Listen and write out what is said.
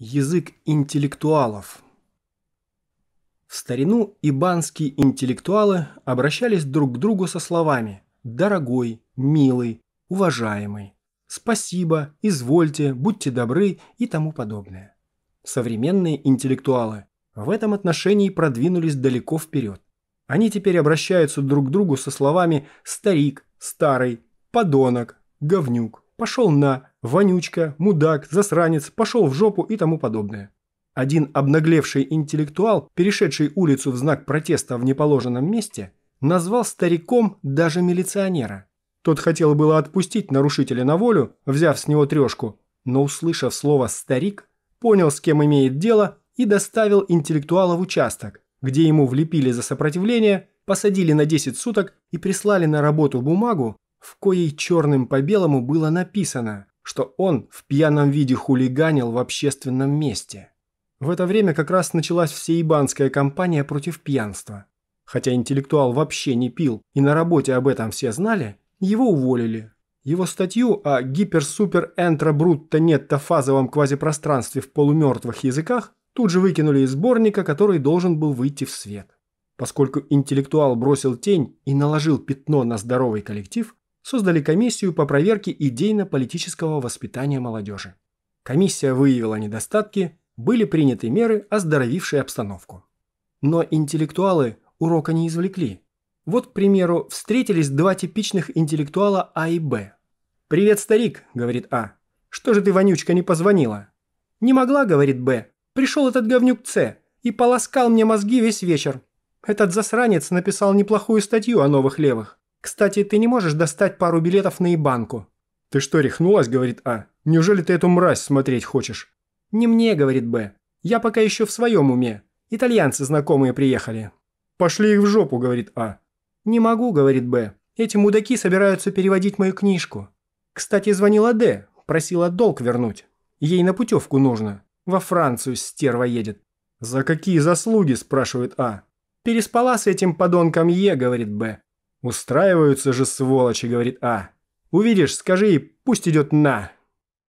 Язык интеллектуалов. В старину ибанские интеллектуалы обращались друг к другу со словами «дорогой», «милый», «уважаемый», «спасибо», «извольте», «будьте добры» и тому подобное. Современные интеллектуалы в этом отношении продвинулись далеко вперед. Они теперь обращаются друг к другу со словами «старик», «старый», «подонок», «говнюк», «пошел на», вонючка, мудак, засранец, пошел в жопу и тому подобное. Один обнаглевший интеллектуал, перешедший улицу в знак протеста в неположенном месте, назвал стариком даже милиционера. Тот хотел было отпустить нарушителя на волю, взяв с него трешку, но, услышав слово «старик», понял, с кем имеет дело и доставил интеллектуала в участок, где ему влепили за сопротивление, посадили на 10 суток и прислали на работу бумагу, в коей черным по белому было написано что он в пьяном виде хулиганил в общественном месте. В это время как раз началась всеибанская кампания против пьянства. Хотя интеллектуал вообще не пил, и на работе об этом все знали, его уволили. Его статью о гипер-супер-энтро-брутто-нетто-фазовом квазипространстве в полумертвых языках тут же выкинули из сборника, который должен был выйти в свет. Поскольку интеллектуал бросил тень и наложил пятно на здоровый коллектив, создали комиссию по проверке идейно-политического воспитания молодежи. Комиссия выявила недостатки, были приняты меры, оздоровившие обстановку. Но интеллектуалы урока не извлекли. Вот, к примеру, встретились два типичных интеллектуала А и Б. «Привет, старик», — говорит А. «Что же ты, вонючка, не позвонила?» «Не могла», — говорит Б. «Пришел этот говнюк С и полоскал мне мозги весь вечер. Этот засранец написал неплохую статью о новых левых. Кстати, ты не можешь достать пару билетов на ебанку?» «Ты что, рехнулась?» – говорит А. «Неужели ты эту мразь смотреть хочешь?» «Не мне», – говорит Б. «Я пока еще в своем уме. Итальянцы знакомые приехали». «Пошли их в жопу», – говорит А. «Не могу», – говорит Б. «Эти мудаки собираются переводить мою книжку». Кстати, звонила Д, просила долг вернуть. Ей на путевку нужно. Во Францию стерва едет. «За какие заслуги?» – спрашивает А. «Переспала с этим подонком Е», – говорит Б. «Устраиваются же сволочи», — говорит А. «Увидишь, скажи, ей, пусть идет на».